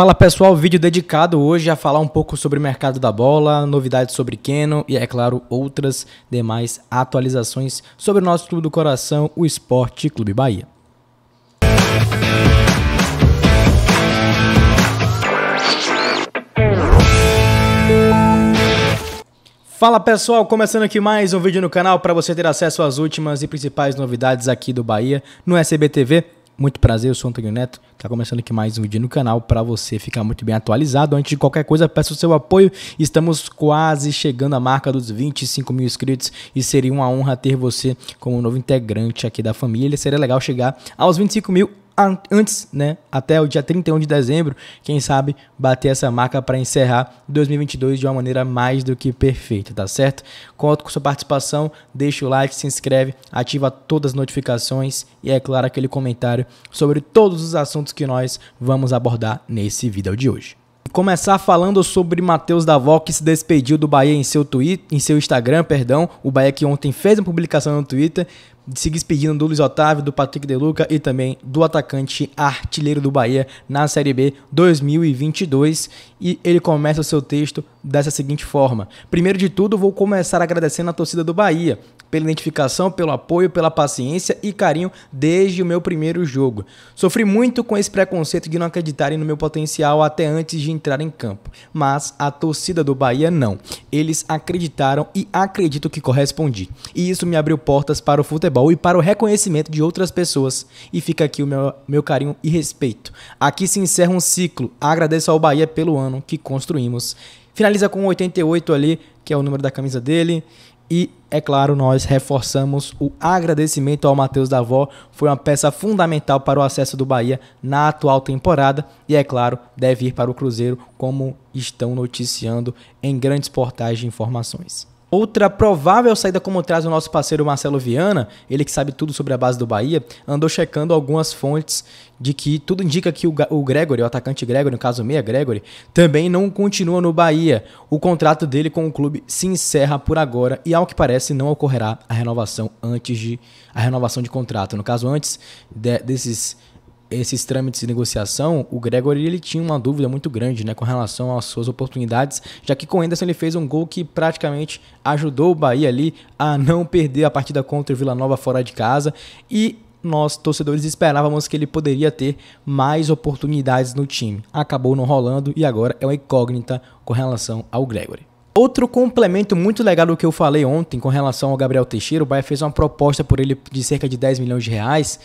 Fala pessoal, vídeo dedicado hoje a falar um pouco sobre o mercado da bola, novidades sobre Keno e, é claro, outras demais atualizações sobre o nosso clube do coração, o Esporte Clube Bahia. Fala pessoal, começando aqui mais um vídeo no canal para você ter acesso às últimas e principais novidades aqui do Bahia no SBTV. Muito prazer, eu sou Antônio Neto. tá começando aqui mais um vídeo no canal para você ficar muito bem atualizado. Antes de qualquer coisa, peço o seu apoio. Estamos quase chegando à marca dos 25 mil inscritos e seria uma honra ter você como novo integrante aqui da família. Seria legal chegar aos 25 mil antes, né, até o dia 31 de dezembro, quem sabe bater essa marca para encerrar 2022 de uma maneira mais do que perfeita, tá certo? Conto com sua participação, deixa o like, se inscreve, ativa todas as notificações e é claro aquele comentário sobre todos os assuntos que nós vamos abordar nesse vídeo de hoje começar falando sobre Matheus Davó, que se despediu do Bahia em seu Twitter, em seu Instagram, perdão. O Bahia que ontem fez uma publicação no Twitter, se despedindo do Luiz Otávio, do Patrick Deluca e também do atacante artilheiro do Bahia na Série B 2022. E ele começa o seu texto dessa seguinte forma: Primeiro de tudo, vou começar agradecendo a torcida do Bahia, pela identificação, pelo apoio, pela paciência e carinho desde o meu primeiro jogo. Sofri muito com esse preconceito de não acreditarem no meu potencial até antes de entrar em campo, mas a torcida do Bahia não. Eles acreditaram e acredito que correspondi. E isso me abriu portas para o futebol e para o reconhecimento de outras pessoas. E fica aqui o meu, meu carinho e respeito. Aqui se encerra um ciclo. Agradeço ao Bahia pelo ano que construímos. Finaliza com 88 ali, que é o número da camisa dele. E, é claro, nós reforçamos o agradecimento ao Matheus Davó, foi uma peça fundamental para o acesso do Bahia na atual temporada e, é claro, deve ir para o Cruzeiro, como estão noticiando em grandes portais de informações. Outra provável saída, como traz o nosso parceiro Marcelo Viana, ele que sabe tudo sobre a base do Bahia, andou checando algumas fontes de que tudo indica que o, Gregory, o atacante Gregory, no caso meia Gregory, também não continua no Bahia. O contrato dele com o clube se encerra por agora e, ao que parece, não ocorrerá a renovação antes de a renovação de contrato. No caso, antes de, desses esses trâmites de negociação, o Gregory ele tinha uma dúvida muito grande né, com relação às suas oportunidades, já que com o Henderson ele fez um gol que praticamente ajudou o Bahia ali a não perder a partida contra o Vila Nova fora de casa. E nós, torcedores, esperávamos que ele poderia ter mais oportunidades no time. Acabou não rolando e agora é uma incógnita com relação ao Gregory. Outro complemento muito legal do que eu falei ontem com relação ao Gabriel Teixeira, o Bahia fez uma proposta por ele de cerca de 10 milhões de reais.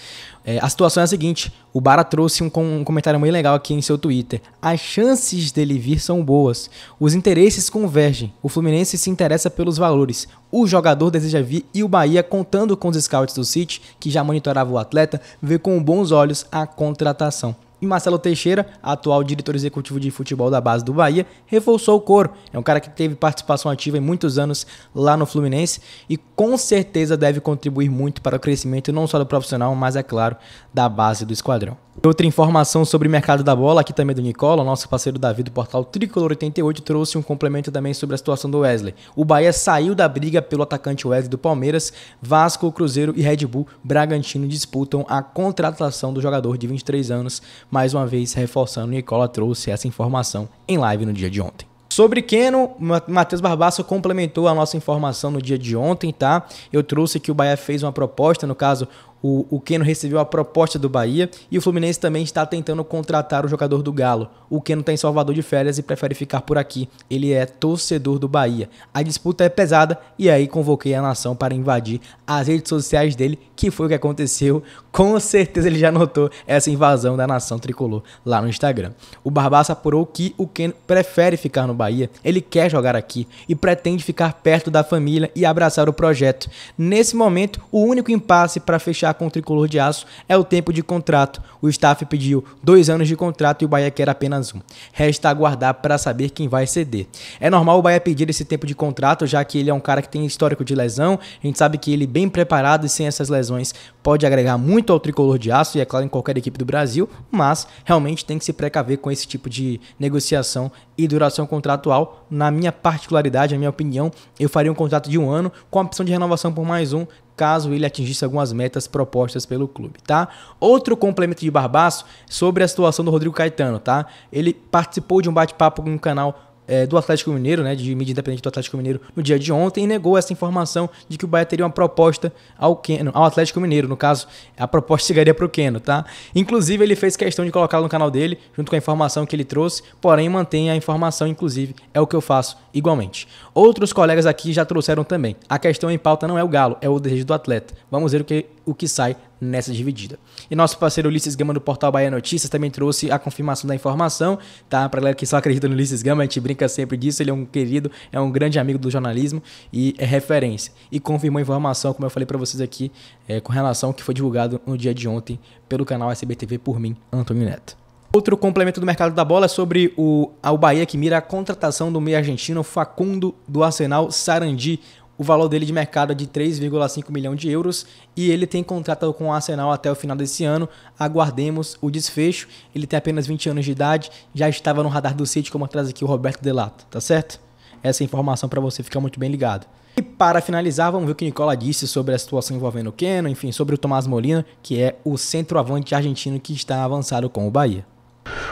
É, a situação é a seguinte: o Bara trouxe um, um comentário muito legal aqui em seu Twitter. As chances dele vir são boas. Os interesses convergem. O Fluminense se interessa pelos valores. O jogador deseja vir e o Bahia, contando com os scouts do City, que já monitorava o atleta, vê com bons olhos a contratação. E Marcelo Teixeira, atual diretor executivo de futebol da base do Bahia, reforçou o coro. É um cara que teve participação ativa em muitos anos lá no Fluminense e com certeza deve contribuir muito para o crescimento não só do profissional, mas é claro, da base do esquadrão. Outra informação sobre o mercado da bola, aqui também do Nicola, nosso parceiro Davi do portal Tricolor 88, trouxe um complemento também sobre a situação do Wesley. O Bahia saiu da briga pelo atacante Wesley do Palmeiras, Vasco, Cruzeiro e Red Bull Bragantino disputam a contratação do jogador de 23 anos, mais uma vez reforçando, Nicola trouxe essa informação em live no dia de ontem. Sobre Keno, Matheus Barbaço complementou a nossa informação no dia de ontem, tá? Eu trouxe que o Bahia fez uma proposta, no caso, o, o Keno recebeu a proposta do Bahia e o Fluminense também está tentando contratar o jogador do Galo. O Keno está em Salvador de férias e prefere ficar por aqui. Ele é torcedor do Bahia. A disputa é pesada e aí convoquei a nação para invadir as redes sociais dele, que foi o que aconteceu. Com certeza ele já notou essa invasão da nação tricolor lá no Instagram. O Barbaça apurou que o Keno prefere ficar no Bahia, ele quer jogar aqui e pretende ficar perto da família e abraçar o projeto. Nesse momento, o único impasse para fechar com o tricolor de aço é o tempo de contrato. O staff pediu dois anos de contrato e o Bahia quer apenas um. Resta aguardar para saber quem vai ceder. É normal o Bahia pedir esse tempo de contrato, já que ele é um cara que tem histórico de lesão. A gente sabe que ele, bem preparado e sem essas lesões, pode agregar muito ao tricolor de aço e, é claro, em qualquer equipe do Brasil, mas realmente tem que se precaver com esse tipo de negociação e duração contratual. Na minha particularidade, na minha opinião, eu faria um contrato de um ano com a opção de renovação por mais um, caso ele atingisse algumas metas propostas pelo clube, tá? Outro complemento de Barbaço sobre a situação do Rodrigo Caetano, tá? Ele participou de um bate-papo com um canal é, do Atlético Mineiro, né, de mídia independente do Atlético Mineiro, no dia de ontem e negou essa informação de que o Bahia teria uma proposta ao, Keno, ao Atlético Mineiro. No caso, a proposta chegaria para o Keno, tá? Inclusive, ele fez questão de colocá-lo no canal dele, junto com a informação que ele trouxe, porém mantém a informação, inclusive, é o que eu faço igualmente. Outros colegas aqui já trouxeram também. A questão em pauta não é o Galo, é o desejo do atleta. Vamos ver o que o que sai nessa dividida. E nosso parceiro Ulisses Gama do portal Bahia Notícias também trouxe a confirmação da informação, tá? Para galera que só acredita no Ulisses Gama, a gente brinca sempre disso, ele é um querido, é um grande amigo do jornalismo e é referência. E confirmou a informação, como eu falei para vocês aqui, é, com relação ao que foi divulgado no dia de ontem pelo canal SBTV por mim, Antônio Neto. Outro complemento do mercado da bola é sobre o, o Bahia que mira a contratação do meio argentino Facundo do Arsenal Sarandi. O valor dele de mercado é de 3,5 milhões de euros e ele tem contrato com o Arsenal até o final desse ano. Aguardemos o desfecho. Ele tem apenas 20 anos de idade, já estava no radar do City, como traz aqui o Roberto Delato, tá certo? Essa informação para você ficar muito bem ligado. E para finalizar, vamos ver o que Nicola disse sobre a situação envolvendo o Keno, enfim, sobre o Tomás Molina, que é o centroavante argentino que está avançado com o Bahia.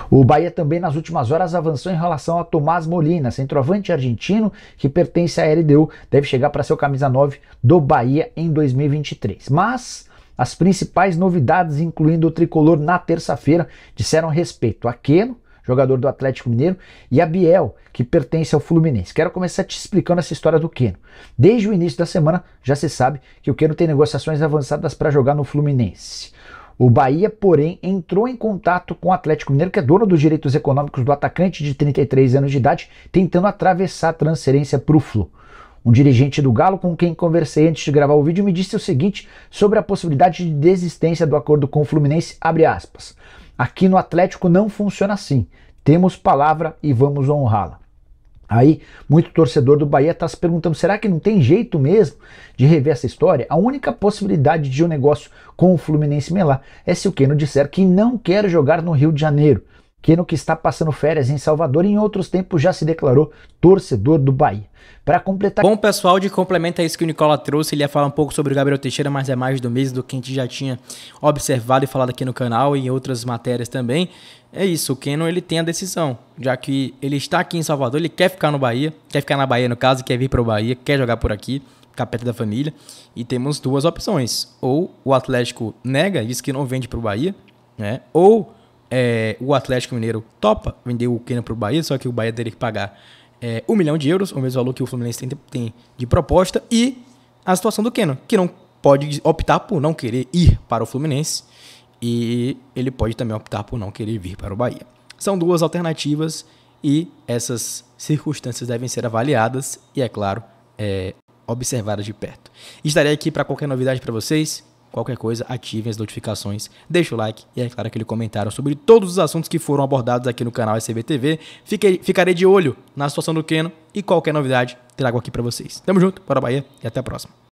O Bahia também nas últimas horas avançou em relação a Tomás Molina, centroavante argentino que pertence à LDU, deve chegar para ser o camisa 9 do Bahia em 2023. Mas as principais novidades, incluindo o tricolor na terça-feira, disseram respeito a Queno, jogador do Atlético Mineiro, e a Biel, que pertence ao Fluminense. Quero começar te explicando essa história do Queno. Desde o início da semana já se sabe que o Queno tem negociações avançadas para jogar no Fluminense. O Bahia, porém, entrou em contato com o Atlético Mineiro, que é dono dos direitos econômicos do atacante de 33 anos de idade, tentando atravessar a transferência para o Flu. Um dirigente do Galo com quem conversei antes de gravar o vídeo me disse o seguinte sobre a possibilidade de desistência do acordo com o Fluminense, Aqui no Atlético não funciona assim. Temos palavra e vamos honrá-la. Aí, muito torcedor do Bahia está se perguntando: será que não tem jeito mesmo de rever essa história? A única possibilidade de um negócio com o Fluminense Melar é se o Keno disser que não quer jogar no Rio de Janeiro. Queno que está passando férias em Salvador e em outros tempos já se declarou torcedor do Bahia. Para completar. Bom, pessoal, de complemento a isso que o Nicola trouxe, ele ia falar um pouco sobre o Gabriel Teixeira, mas é mais do mês do que a gente já tinha observado e falado aqui no canal e em outras matérias também. É isso, o Keno ele tem a decisão, já que ele está aqui em Salvador, ele quer ficar no Bahia, quer ficar na Bahia no caso, quer vir para o Bahia, quer jogar por aqui, capeta da família, e temos duas opções, ou o Atlético nega, diz que não vende para o Bahia, né? Ou é, o Atlético Mineiro topa vender o Keno para o Bahia, só que o Bahia teria que pagar é, um milhão de euros, o mesmo valor que o Fluminense tem, tem de proposta, e a situação do Keno, que não pode optar por não querer ir para o Fluminense e ele pode também optar por não querer vir para o Bahia. São duas alternativas e essas circunstâncias devem ser avaliadas e, é claro, é, observadas de perto. Estarei aqui para qualquer novidade para vocês. Qualquer coisa, ativem as notificações, deixe o like e, é claro, aquele comentário sobre todos os assuntos que foram abordados aqui no canal SBTV. Fiquei, ficarei de olho na situação do Keno e qualquer novidade trago aqui para vocês. Tamo junto, bora Bahia e até a próxima.